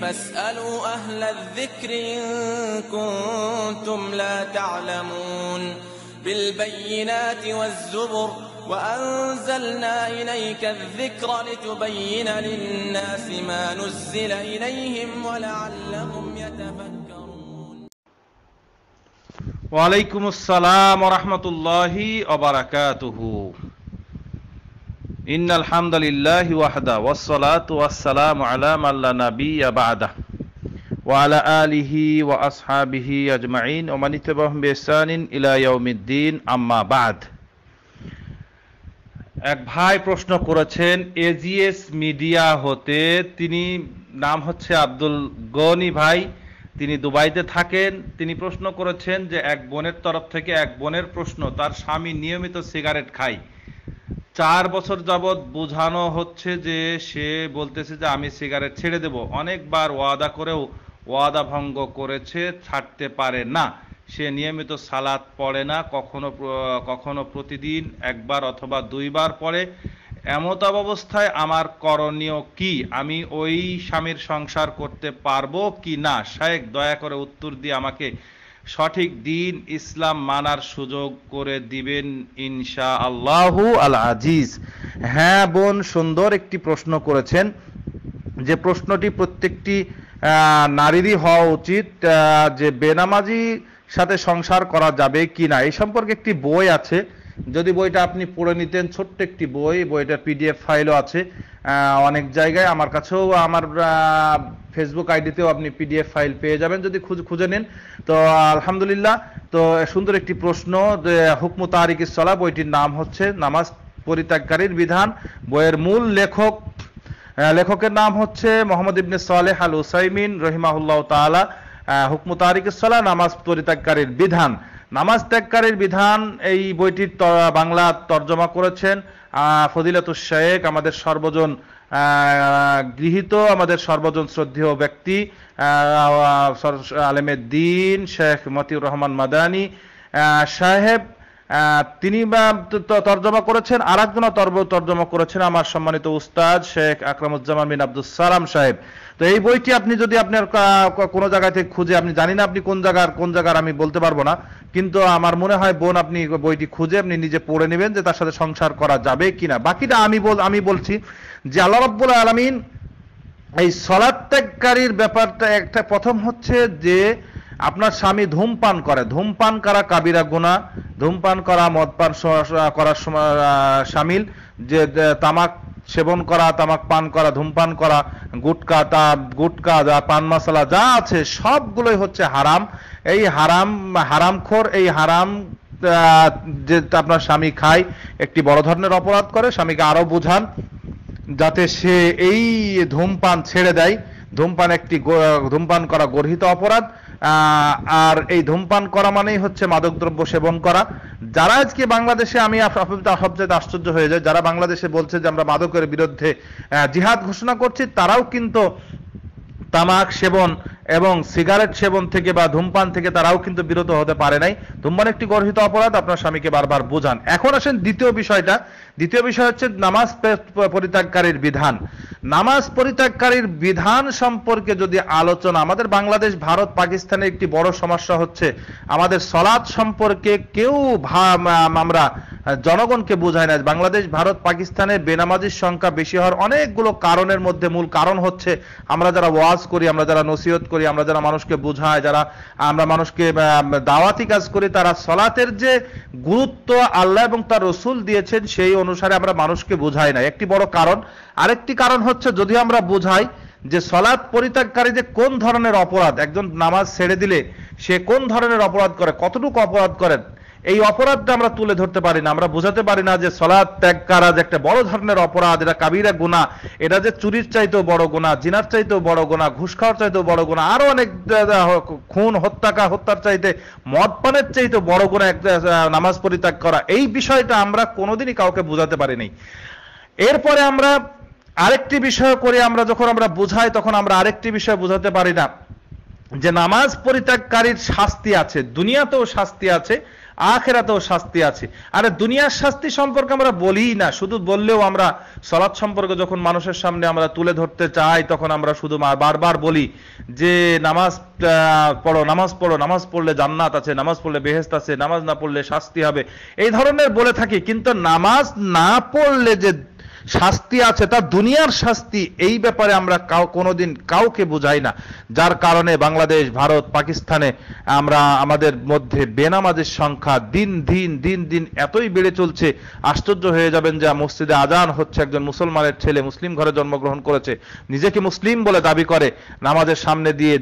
فاسألوا أهل الذكر إن كنتم لا تعلمون بالبينات والزبر وأنزلنا إليك الذكر لتبين للناس ما نزل إليهم ولعلهم يتفكرون وعليكم السلام ورحمة الله وبركاته in আলহামদুলিল্লাহ এক ভাই প্রশ্ন করেছেন এজিএস মিডিয়া হতে তিনি নাম হচ্ছে আব্দুল গনি ভাই তিনি দুবাইতে থাকেন তিনি প্রশ্ন করেছেন যে এক বোনের তরফ থেকে এক বোনের প্রশ্ন তার স্বামী নিয়মিত সিগারেট খায় চার বছর যাবৎ বোঝানো হচ্ছে যে সে বলতেছে যে আমি সিগারেট ছেড়ে দেব অনেকবার ওয়াদা করেও ওয়াদা ভঙ্গ করেছে ছাড়তে পারে না সে নিয়মিত সালাদ পড়ে না কখনো কখনো প্রতিদিন একবার অথবা দুইবার পড়ে এমত অবস্থায় আমার করণীয় কি আমি ওই স্বামীর সংসার করতে পারবো কি না শায়েক দয়া করে উত্তর দিয়ে আমাকে সঠিক দিন ইসলাম মানার সুযোগ করে দিবেন ইনশা আল্লাহু আল আজিজ হ্যাঁ বোন সুন্দর একটি প্রশ্ন করেছেন যে প্রশ্নটি প্রত্যেকটি নারীরই হওয়া উচিত যে বেনামাজি সাথে সংসার করা যাবে কি না এই সম্পর্কে একটি বই আছে যদি বইটা আপনি পড়ে নিতেন ছোট্ট একটি বই বইটা পিডিএফ ফাইলও আছে অনেক জায়গায় আমার কাছেও আমার ফেসবুক আইডিতেও আপনি পিডিএফ ফাইল পেয়ে যাবেন যদি খুঁজে নেন তো আলহামদুলিল্লাহ তো সুন্দর একটি প্রশ্ন হুকমু তারিক ইসলা বইটির নাম হচ্ছে নামাজ পরিত্যাগকারীর বিধান বইয়ের মূল লেখক লেখকের নাম হচ্ছে মোহাম্মদ ইবনে সালেহ আল উসাইমিন রহিমাহুল্লাহ তালা হুকমু তারিক ইসলা নামাজ পরিত্যাগকারীর বিধান নামাজ ত্যাগকারীর বিধান এই বইটির বাংলা তর্জমা করেছেন ফদিলাতুস শেখ আমাদের সর্বজন গৃহীত আমাদের সর্বজন শ্রদ্ধেয় ব্যক্তি আলেমের দিন শেখ মতিউর রহমান মাদানি সাহেব তিনি তর্জমা করেছেন আর একজন তর্জমা করেছেন আমার সম্মানিত উস্তাদ শেখ আকরামুজ্জামান বিন আব্দুল সালাম সাহেব তো এই বইটি আপনি যদি আপনার কোনো জায়গায় থেকে খুঁজে আপনি জানি না আপনি কোন জায়গার কোন জায়গার আমি বলতে পারবো না কিন্তু আমার মনে হয় বোন আপনি বইটি খুঁজে আপনি নিজে পড়ে নেবেন যে তার সাথে সংসার করা যাবে কিনা বাকিটা আমি বল আমি বলছি যে আল্লাহ রাব্বুল আলামিন এই সলাত্যাগকারীর ব্যাপারটা একটা প্রথম হচ্ছে যে আপনার স্বামী ধূমপান করে ধূমপান করা কাবিরা গোনা ধূমপান করা মদপান করার সামিল যে তামাক সেবন করা তামাক পান করা ধূমপান করা গুটকা তা গুটকা যা পান মশলা যা আছে সবগুলোই হচ্ছে হারাম এই হারাম হারামখোর এই হারাম যে আপনার স্বামী খায় একটি বড় ধরনের অপরাধ করে স্বামীকে আরও বোঝান যাতে সে এই ধূমপান ছেড়ে দেয় ধূমপান একটি ধূমপান করা গর্হিত অপরাধ আর এই ধূমপান করা মানেই হচ্ছে মাদকদ্রব্য সেবন করা যারা আজকে বাংলাদেশে আমি সবচেয়ে আশ্চর্য হয়ে যায় যারা বাংলাদেশে বলছে যে আমরা মাদকের বিরুদ্ধে জিহাদ ঘোষণা করছি তারাও কিন্তু তামাক সেবন এবং সিগারেট সেবন থেকে বা ধূমপান থেকে তারাও কিন্তু বিরত হতে পারে নাই ধূমপান একটি গর্হিত অপরাধ আপনার স্বামীকে বারবার বোঝান এখন আসেন দ্বিতীয় বিষয়টা দ্বিতীয় বিষয় হচ্ছে নামাজ পরিত্যাগকারীর বিধান নামাজ পরিত্যাগকারীর বিধান সম্পর্কে যদি আলোচনা আমাদের বাংলাদেশ ভারত পাকিস্তানের একটি বড় সমস্যা হচ্ছে আমাদের সলাদ সম্পর্কে কেউ আমরা হ্যাঁ, জনগণকে বোঝায় না বাংলাদেশ ভারত পাকিস্তানে বেনামাজির সংখ্যা বেশি হওয়ার অনেকগুলো কারণের মধ্যে মূল কারণ হচ্ছে আমরা যারা ওয়াজ করি আমরা যারা নসিহত করি আমরা যারা মানুষকে বোঝাই যারা আমরা মানুষকে দাওয়াতি কাজ করি তারা সলাতের যে গুরুত্ব আল্লাহ এবং তার রসুল দিয়েছেন সেই অনুসারে আমরা মানুষকে বোঝাই না একটি বড় কারণ আরেকটি কারণ হচ্ছে যদি আমরা বোঝাই যে সলাৎ পরিত্যাগকারী যে কোন ধরনের অপরাধ একজন নামাজ ছেড়ে দিলে সে কোন ধরনের অপরাধ করে কতটুকু অপরাধ করেন এই অপরাধটা আমরা তুলে ধরতে পারি না আমরা বোঝাতে পারি না যে সলাদ ত্যাগ কারাজ একটা বড় ধরনের অপরাধ এটা কাবিরা গুণা এটা যে চুরির চাইতেও বড় গুণা জিনার চাইতেও বড় গুণা ঘুষ খাওয়ার চাইতেও বড় গুণা আরো অনেক খুন হত্যাকা হত্যার চাইতে মদ পানের চাইতেও বড় গুণা নামাজ পরিত্যাগ করা এই বিষয়টা আমরা কোনোদিনই কাউকে বোঝাতে পারিনি এরপরে আমরা আরেকটি বিষয় করে আমরা যখন আমরা বুঝাই তখন আমরা আরেকটি বিষয় বোঝাতে পারি না যে নামাজ পরিত্যাগকারীর শাস্তি আছে দুনিয়াতেও শাস্তি আছে আখেরাতেও শাস্তি আছে আরে দুনিয়ার শাস্তি সম্পর্কে আমরা বলি না শুধু বললেও আমরা সলাৎ সম্পর্কে যখন মানুষের সামনে আমরা তুলে ধরতে চাই তখন আমরা শুধু বারবার বলি যে নামাজ পড়ো নামাজ পড়ো নামাজ পড়লে জান্নাত আছে নামাজ পড়লে বেহেস্ত আছে নামাজ না পড়লে শাস্তি হবে এই ধরনের বলে থাকি কিন্তু নামাজ না পড়লে যে শাস্তি আছে তা দুনিয়ার শাস্তি এই ব্যাপারে আমরা কাউ কোনোদিন কাউকে বোঝাই না যার কারণে বাংলাদেশ ভারত পাকিস্তানে আমরা আমাদের মধ্যে বেনামাজের সংখ্যা দিন দিন দিন দিন এতই বেড়ে চলছে আশ্চর্য হয়ে যাবেন যে মসজিদে আজান হচ্ছে একজন মুসলমানের ছেলে মুসলিম ঘরে জন্মগ্রহণ করেছে নিজেকে মুসলিম বলে দাবি করে নামাজের সামনে দিয়ে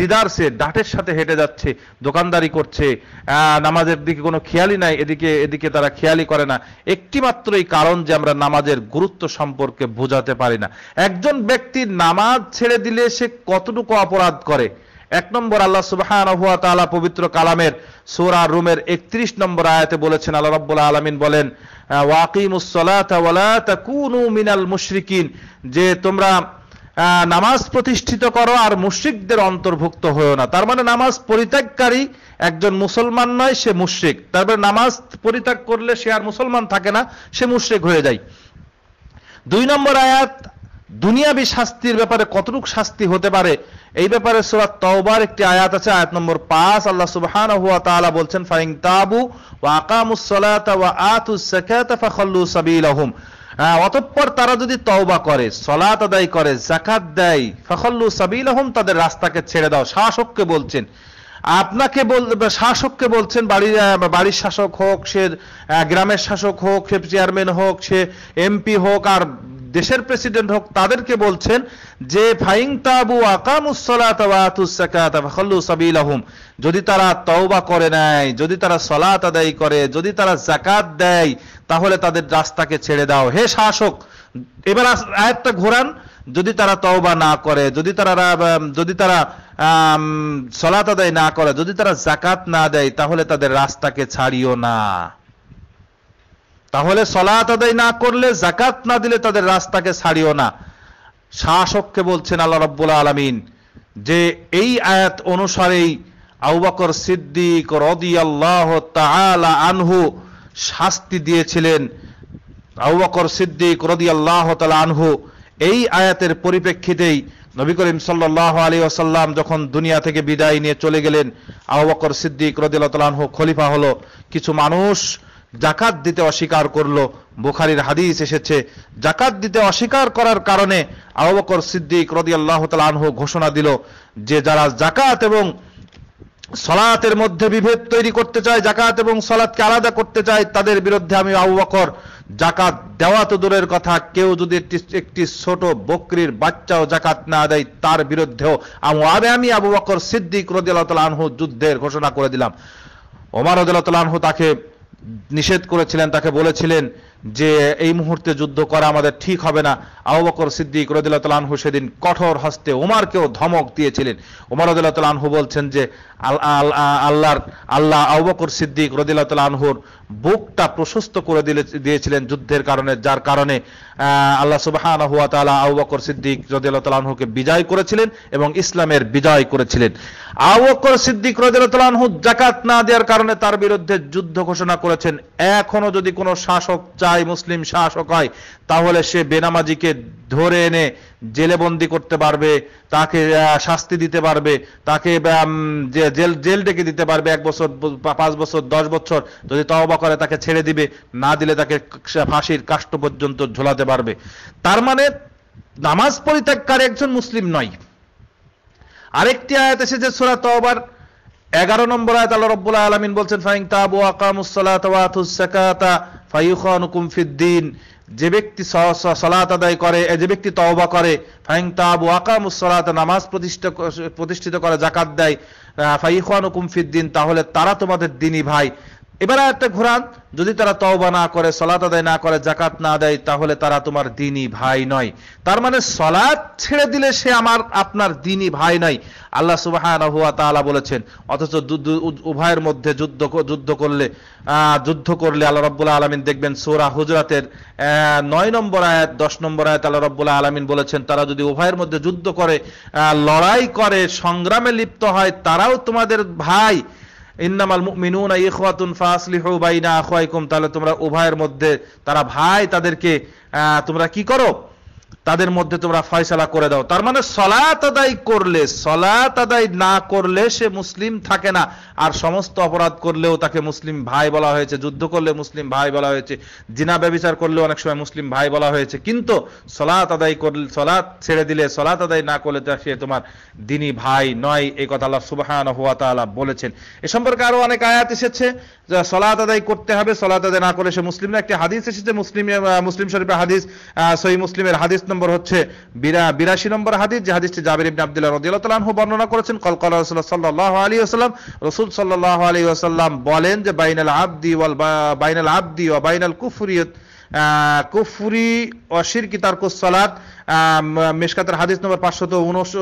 দিদারসে ডাটের সাথে হেঁটে যাচ্ছে দোকানদারি করছে নামাজের দিকে কোনো খেয়ালি নাই এদিকে এদিকে তারা খেয়ালি করে না একটিমাত্রই কারণ যে আমরা নামাজের গুরুত্ব গুরুত্ব সম্পর্কে বোঝাতে পারি না একজন ব্যক্তি নামাজ ছেড়ে দিলে সে কতটুকু অপরাধ করে এক নম্বর আল্লাহ সুবাহ পবিত্র কালামের সোরা রুমের একত্রিশ নম্বর আয়াতে বলেছেন আল্লাহ রব্বুল আলমিন বলেন মিনাল মুশরিকিন যে তোমরা নামাজ প্রতিষ্ঠিত করো আর মুশ্রিকদের অন্তর্ভুক্ত হয়েও না তার মানে নামাজ পরিত্যাগকারী একজন মুসলমান নয় সে মুশ্রিক তারপরে মানে নামাজ পরিত্যাগ করলে সে আর মুসলমান থাকে না সে মুশ্রিক হয়ে যায় দুই নম্বর আয়াত দুনিয়াবি শাস্তির ব্যাপারে কতটুক শাস্তি হতে পারে এই ব্যাপারে সুরাত তওবার একটি আয়াত আছে আয়াত নম্বর পাঁচ আল্লাহ সুবহান হুয়া বলছেন ফাইং তাবু ওয়া আকামুস ওয়া আতুস সাকাতা ফাখাল্লু সাবিলাহুম অতঃপর তারা যদি তওবা করে সলাত আদায় করে জাকাত দেয় ফাখাল্লু সাবিলাহুম তাদের রাস্তাকে ছেড়ে দাও শাসককে বলছেন আপনাকে বল শাসককে বলছেন বাড়ির বাড়ির শাসক হোক সে গ্রামের শাসক হোক সে চেয়ারম্যান হোক সে এমপি হোক আর দেশের প্রেসিডেন্ট হোক তাদেরকে বলছেন যে ফাইং তাবু আকামুসালাতুম যদি তারা তওবা করে নেয় যদি তারা সলাত আদায় করে যদি তারা জাকাত দেয় তাহলে তাদের রাস্তাকে ছেড়ে দাও হে শাসক এবার আয়াতটা ঘোরান যদি তারা তওবা না করে যদি তারা যদি তারা সলাত আদায় না করে যদি তারা জাকাত না দেয় তাহলে তাদের রাস্তাকে ছাড়িও না তাহলে সলাত আদায় না করলে জাকাত না দিলে তাদের রাস্তাকে ছাড়িও না শাসককে বলছেন আল্লাহ রব্বুল আলমিন যে এই আয়াত অনুসারেই আউবাকর সিদ্দিক রদি আল্লাহ তালা আনহু শাস্তি দিয়েছিলেন আউবাকর সিদ্দিক রদি আল্লাহ তালা আনহু এই আয়াতের পরিপ্রেক্ষিতেই নবী করিম সাল্লাহ আলী আসাল্লাম যখন দুনিয়া থেকে বিদায় নিয়ে চলে গেলেন আহবকর সিদ্দিক রদিল্লাহ খলিফা হলো কিছু মানুষ জাকাত দিতে অস্বীকার করলো বুখারির হাদিস এসেছে জাকাত দিতে অস্বীকার করার কারণে আহবকর সিদ্দিক রদিয়াল্লাহ তাল ঘোষণা দিল যে যারা জাকাত এবং সলাতের মধ্যে বিভেদ তৈরি করতে চায় জাকাত এবং সলাতকে আলাদা করতে চায় তাদের বিরুদ্ধে আমি আবু জাকাত দেওয়া তো দূরের কথা কেউ যদি একটি একটি ছোট বকরির বাচ্চাও জাকাত না দেয় তার বিরুদ্ধেও আমি আমি আবু বকর সিদ্দিক রদিয়াল আনহু যুদ্ধের ঘোষণা করে দিলাম ওমার রদিয়াল আনহু তাকে নিষেধ করেছিলেন তাকে বলেছিলেন যে এই মুহূর্তে যুদ্ধ করা আমাদের ঠিক হবে না আবু বকর সিদ্দিক রদিল্লাহ আনহু সেদিন কঠোর হস্তে ওমারকেও ধমক দিয়েছিলেন ওমর রদিল্লাহ আনহু বলছেন যে আল্লাহর আল্লাহ আবু বকর সিদ্দিক রদিল্লাহ আনহুর বুকটা প্রশস্ত করে দিলে দিয়েছিলেন যুদ্ধের কারণে যার কারণে আল্লাহ সুবাহান হুয়া তালা আউ বকর সিদ্দিক আল্লাহ তালাহুকে বিজয় করেছিলেন এবং ইসলামের বিজয় করেছিলেন আউ বকর সিদ্দিক আল্লাহ তালাহু জাকাত না দেওয়ার কারণে তার বিরুদ্ধে যুদ্ধ ঘোষণা করেছেন এখনো যদি কোনো শাসক চায় মুসলিম শাসক হয় তাহলে সে বেনামাজিকে ধরে এনে জেলে বন্দি করতে পারবে তাকে শাস্তি দিতে পারবে তাকে জেল জেল ডেকে দিতে পারবে এক বছর পাঁচ বছর দশ বছর যদি তওবা করে তাকে ছেড়ে দিবে না দিলে তাকে ফাঁসির কাষ্ট পর্যন্ত ঝোলাতে পারবে তার মানে নামাজ পরিত্যাগকার একজন মুসলিম নয় আরেকটি আয়াত এসেছে সোরা তওবার এগারো নম্বর আয়াত আল্লাহ রব্বুল আলমিন বলছেন ফাইং তাবু আকামুস সালাত ওয়া আতুস সাকাতা ফায়ুখানুকুম যে ব্যক্তি সলাত আদায় করে যে ব্যক্তি তওবা করে ফাইং তাব মুসলাত নামাজ প্রতিষ্ঠা প্রতিষ্ঠিত করে জাকাত দেয় ফাইখান কুমফিদ্দিন তাহলে তারা তোমাদের দিনই ভাই এবার একটা ঘোরান যদি তারা তওবা না করে সলাত আদায় না করে জাকাত না দেয় তাহলে তারা তোমার দিনই ভাই নয় তার মানে সলাৎ ছেড়ে দিলে সে আমার আপনার দিনই ভাই নয় আল্লাহ সুবাহ বলেছেন অথচ উভয়ের মধ্যে যুদ্ধ যুদ্ধ করলে যুদ্ধ করলে আল্লাহ রব্বুল্লাহ আলমিন দেখবেন সোরা হুজরাতের নয় নম্বর আয়াত দশ নম্বর আয়াত আল্লাহ রব্বুল্লাহ আলমিন বলেছেন তারা যদি উভয়ের মধ্যে যুদ্ধ করে লড়াই করে সংগ্রামে লিপ্ত হয় তারাও তোমাদের ভাই ইন্নামাল মিনুন ইখওয়াতুন ফাসলিহু বাইনা আখওয়াইকুম তাহলে তোমরা উভয়ের মধ্যে তারা ভাই তাদেরকে তোমরা কি করো তাদের মধ্যে তোমরা ফয়সালা করে দাও তার মানে সলাত আদায় করলে সলাত আদায় না করলে সে মুসলিম থাকে না আর সমস্ত অপরাধ করলেও তাকে মুসলিম ভাই বলা হয়েছে যুদ্ধ করলে মুসলিম ভাই বলা হয়েছে জিনা ব্যবচার করলে অনেক সময় মুসলিম ভাই বলা হয়েছে কিন্তু সলাত আদায় করলে সলাত ছেড়ে দিলে সলাত আদায় না করলে তা সে তোমার দিনী ভাই নয় এই কথা আল্লাহ সুবাহান হুয়া তালা বলেছেন এ সম্পর্কে আরো অনেক আয়াত এসেছে যা সলাত আদায় করতে হবে সলাত আদায় না করলে সে মুসলিম না একটি হাদিস এসেছে মুসলিম মুসলিম শরীফের হাদিস সহি মুসলিমের হাদিস হাদিস নম্বর হচ্ছে বিরা বিরাশি নম্বর হাদিস যে হাদিসটি জাবির ইবনে আব্দুল্লাহ রদিয়াল্লাহু বর্ণনা করেছেন কলকাল রাসূল সাল্লাল্লাহু আলাইহি ওয়াসাল্লাম রাসূল সাল্লাল্লাহু আলাইহি ওয়াসাল্লাম বলেন যে বাইনাল আবদি ওয়াল বাইনাল আবদি ওয়া বাইনাল কুফরিয়ত কুফরি অশির কিতার কুসলাত মেশকাতের হাদিস নম্বর পাঁচশত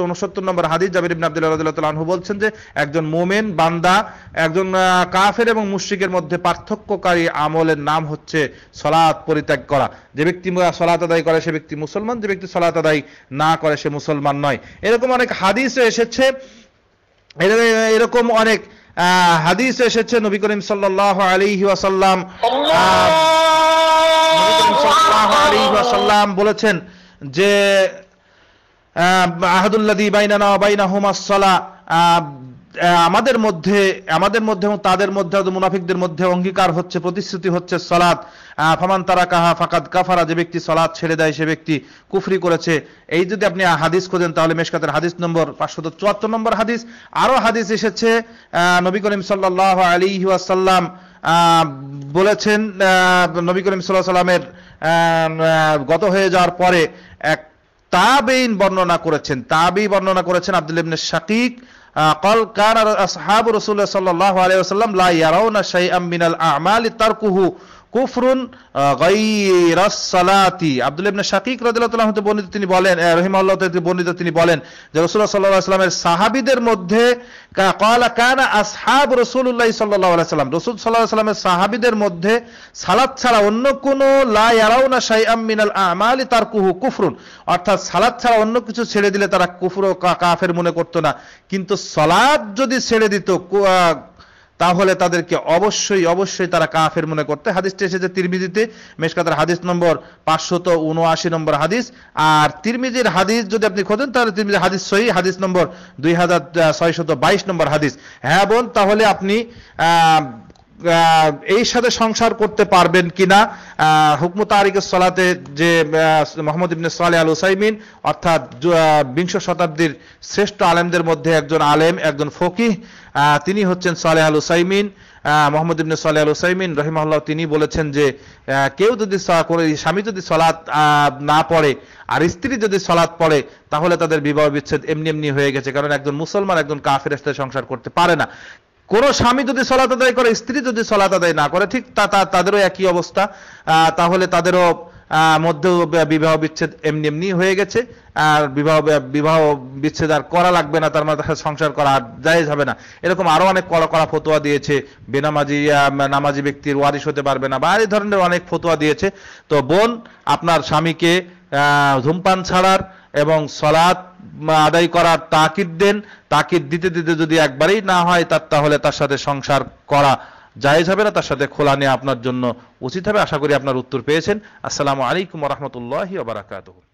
উনসত্তর নম্বর হাদিস জাবির ইবিন আব্দুল্লাহ রাদিয়াল্লাহু আনহু বলছেন যে একজন মোমেন বান্দা একজন কাফের এবং মুশরিকের মধ্যে পার্থক্যকারী আমলের নাম হচ্ছে সলাৎ পরিত্যাগ করা যে ব্যক্তি সলাৎ আদায় করে সে ব্যক্তি মুসলমান যে ব্যক্তি সলাৎ আদায় না করে সে মুসলমান নয় এরকম অনেক হাদিস এসেছে এরকম অনেক হাদিস এসেছে নবী করিম সাল্লাল্লাহু আলাইহি ওয়াসাল্লাম সাল্লাম বলেছেন যে আহাদুল্লাদি না বাইনা হুমাসলা আমাদের মধ্যে আমাদের মধ্যে এবং তাদের মধ্যে মুনাফিকদের মধ্যে অঙ্গীকার হচ্ছে প্রতিশ্রুতি হচ্ছে সলাদ ফামান তারা কাহা ফাকাদ কাফারা যে ব্যক্তি সলাদ ছেড়ে দেয় সে ব্যক্তি কুফরি করেছে এই যদি আপনি হাদিস খোঁজেন তাহলে মেশকাতের হাদিস নম্বর পাঁচশত চুয়াত্তর নম্বর হাদিস আরও হাদিস এসেছে নবী করিম সাল্লাহ আলী ওয়াসাল্লাম আহ বলেছেন নবী করিম সাল্লাহ সাল্লামের গত হয়ে যাওয়ার পরে এক তাবেইন বর্ণনা করেছেন তাবি বর্ণনা করেছেন আব্দুল ইবনে শাকিক কল কার আসহাব রসুল্লাহ সাল্লাহ আলিয়া লা ইয়ারাউনা শাইআম মিনাল আমালি কুহু কুফরুন গাইরাসসালাতি আব্দুল ইবনে শাকিক রাদিয়াল্লাহু হতে বর্ণিত তিনি বলেন রাহিমাহুল্লাহ থেকে বর্ণিত তিনি বলেন যে রাসূলুল্লাহ সাল্লাল্লাহু আলাইহি সাল্লামের সাহাবীদের মধ্যে ক্বালা কানা আসহাব রাসূলুল্লাহ সাল্লাল্লাহু আলাইহি সাল্লাম রাসূল সাল্লাল্লাহু আলাইহি সাল্লামের সাহাবীদের মধ্যে সালাত ছাড়া অন্য কোনো লা ইয়ারাউনা শাইআম মিনাল আমালি তারকুহু কুফরুন অর্থাৎ সালাত ছাড়া অন্য কিছু ছেড়ে দিলে তারা কুফর ও কাফের মনে করত না কিন্তু সালাত যদি ছেড়ে দিত তাহলে তাদেরকে অবশ্যই অবশ্যই তারা কাফের মনে করতে হাদিসটি এসেছে তিরমিজিতে মেশকাতার হাদিস নম্বর পাঁচশত উনআশি নম্বর হাদিস আর তিরমিজির হাদিস যদি আপনি খোঁজেন তাহলে তিরমিজির হাদিস সহি হাদিস নম্বর দুই হাজার ছয়শত বাইশ নম্বর হাদিস হ্যাঁ বোন তাহলে আপনি এই সাথে সংসার করতে পারবেন কিনা হুকম তারিক সলাতে যে মোহাম্মদ ইবনে সালে আল হুসাইমিন অর্থাৎ বিংশ শতাব্দীর শ্রেষ্ঠ আলেমদের মধ্যে একজন আলেম একজন ফকিহ তিনি হচ্ছেন সালে আল হুসাইমিন মোহাম্মদ ইবনে সালে আল হুসাইমিন রহিমাল্লাহ তিনি বলেছেন যে কেউ যদি স্বামী যদি সলাৎ না পড়ে আর স্ত্রী যদি সলাৎ পড়ে তাহলে তাদের বিবাহ বিচ্ছেদ এমনি এমনি হয়ে গেছে কারণ একজন মুসলমান একজন কাফের সাথে সংসার করতে পারে না কোনো স্বামী যদি সলাত আদায় করে স্ত্রী যদি সলাত আদায় না করে ঠিক তা তাদেরও একই অবস্থা তাহলে তাদেরও মধ্যে বিবাহ বিচ্ছেদ এমনি এমনি হয়ে গেছে আর বিবাহ বিবাহ বিচ্ছেদ আর করা লাগবে না তার মানে সংসার করা আর জায়েজ হবে না এরকম আরো অনেক কড়া কড়া ফতোয়া দিয়েছে বেনামাজি নামাজি ব্যক্তির ওয়ারিশ হতে পারবে না বা এই ধরনের অনেক ফতোয়া দিয়েছে তো বোন আপনার স্বামীকে ধূমপান ছাড়ার এবং সলাৎ আদায় করার তাকিদ দেন তাকে দিতে দিতে যদি একবারেই না হয় তার তাহলে তার সাথে সংসার করা জায়েজ হবে না তার সাথে খোলা নেওয়া আপনার জন্য উচিত হবে আশা করি আপনার উত্তর পেয়েছেন আসসালামু আলাইকুম রহমতুল্লাহ বারাকাতুহ